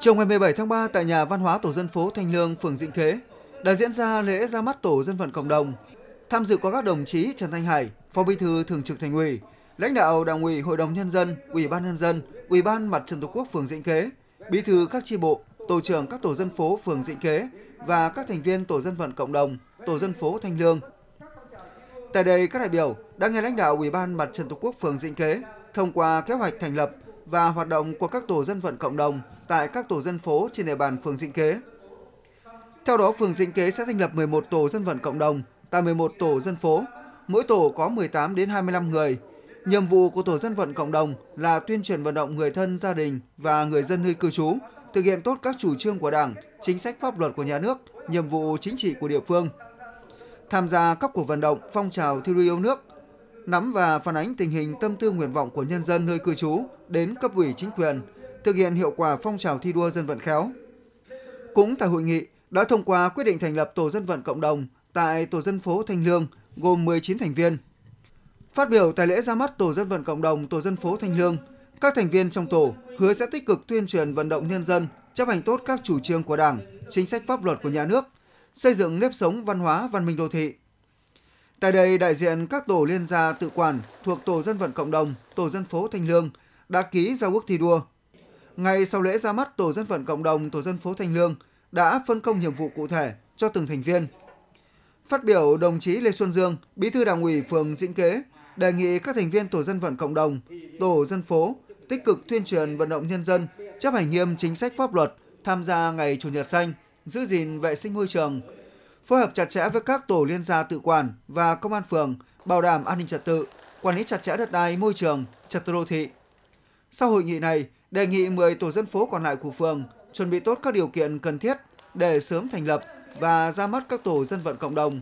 Chiều ngày 17 tháng 3 tại nhà văn hóa tổ dân phố Thanh Lương, phường Dĩnh Khế đã diễn ra lễ ra mắt tổ dân vận cộng đồng. Tham dự có các đồng chí Trần Thanh Hải, Phó Bí thư Thường trực Thành ủy, lãnh đạo Đảng ủy, Hội đồng nhân dân, Ủy ban nhân dân, Ủy ban Mặt trận Tổ quốc phường Dĩnh Khế, bí thư các chi bộ, tổ trưởng các tổ dân phố phường Dĩnh Khế và các thành viên tổ dân vận cộng đồng, tổ dân phố Thanh Lương. Tại đây các đại biểu đã nghe lãnh đạo Ủy ban Mặt trận Tổ quốc phường Dĩnh Khế thông qua kế hoạch thành lập và hoạt động của các tổ dân vận cộng đồng tại các tổ dân phố trên địa bàn phường Dĩnh Kế. Theo đó, phường Dĩnh Kế sẽ thành lập 11 tổ dân vận cộng đồng tại 11 tổ dân phố, mỗi tổ có 18 đến 25 người. Nhiệm vụ của tổ dân vận cộng đồng là tuyên truyền vận động người thân, gia đình và người dân nơi cư trú thực hiện tốt các chủ trương của Đảng, chính sách pháp luật của nhà nước, nhiệm vụ chính trị của địa phương. Tham gia các cuộc vận động phong trào thi đua yêu nước, nắm và phản ánh tình hình tâm tư nguyện vọng của nhân dân nơi cư trú đến cấp ủy chính quyền, thực hiện hiệu quả phong trào thi đua dân vận khéo. Cũng tại hội nghị, đã thông qua quyết định thành lập tổ dân vận cộng đồng tại tổ dân phố Thanh Lương gồm 19 thành viên. Phát biểu tại lễ ra mắt tổ dân vận cộng đồng tổ dân phố Thanh Lương, các thành viên trong tổ hứa sẽ tích cực tuyên truyền vận động nhân dân chấp hành tốt các chủ trương của Đảng, chính sách pháp luật của nhà nước, xây dựng nếp sống văn hóa văn minh đô thị, Tại đây, đại diện các tổ liên gia tự quản thuộc tổ dân vận cộng đồng, tổ dân phố Thanh Lương đã ký giao ước thi đua. Ngay sau lễ ra mắt tổ dân vận cộng đồng, tổ dân phố Thanh Lương đã phân công nhiệm vụ cụ thể cho từng thành viên. Phát biểu đồng chí Lê Xuân Dương, Bí thư Đảng ủy phường Dĩnh Kế, đề nghị các thành viên tổ dân vận cộng đồng, tổ dân phố tích cực tuyên truyền vận động nhân dân chấp hành nghiêm chính sách pháp luật, tham gia ngày chủ nhật xanh, giữ gìn vệ sinh môi trường, phối hợp chặt chẽ với các tổ liên gia tự quản và công an phường, bảo đảm an ninh trật tự, quản lý chặt chẽ đất đai, môi trường, trật tự đô thị. Sau hội nghị này, đề nghị 10 tổ dân phố còn lại của phường chuẩn bị tốt các điều kiện cần thiết để sớm thành lập và ra mắt các tổ dân vận cộng đồng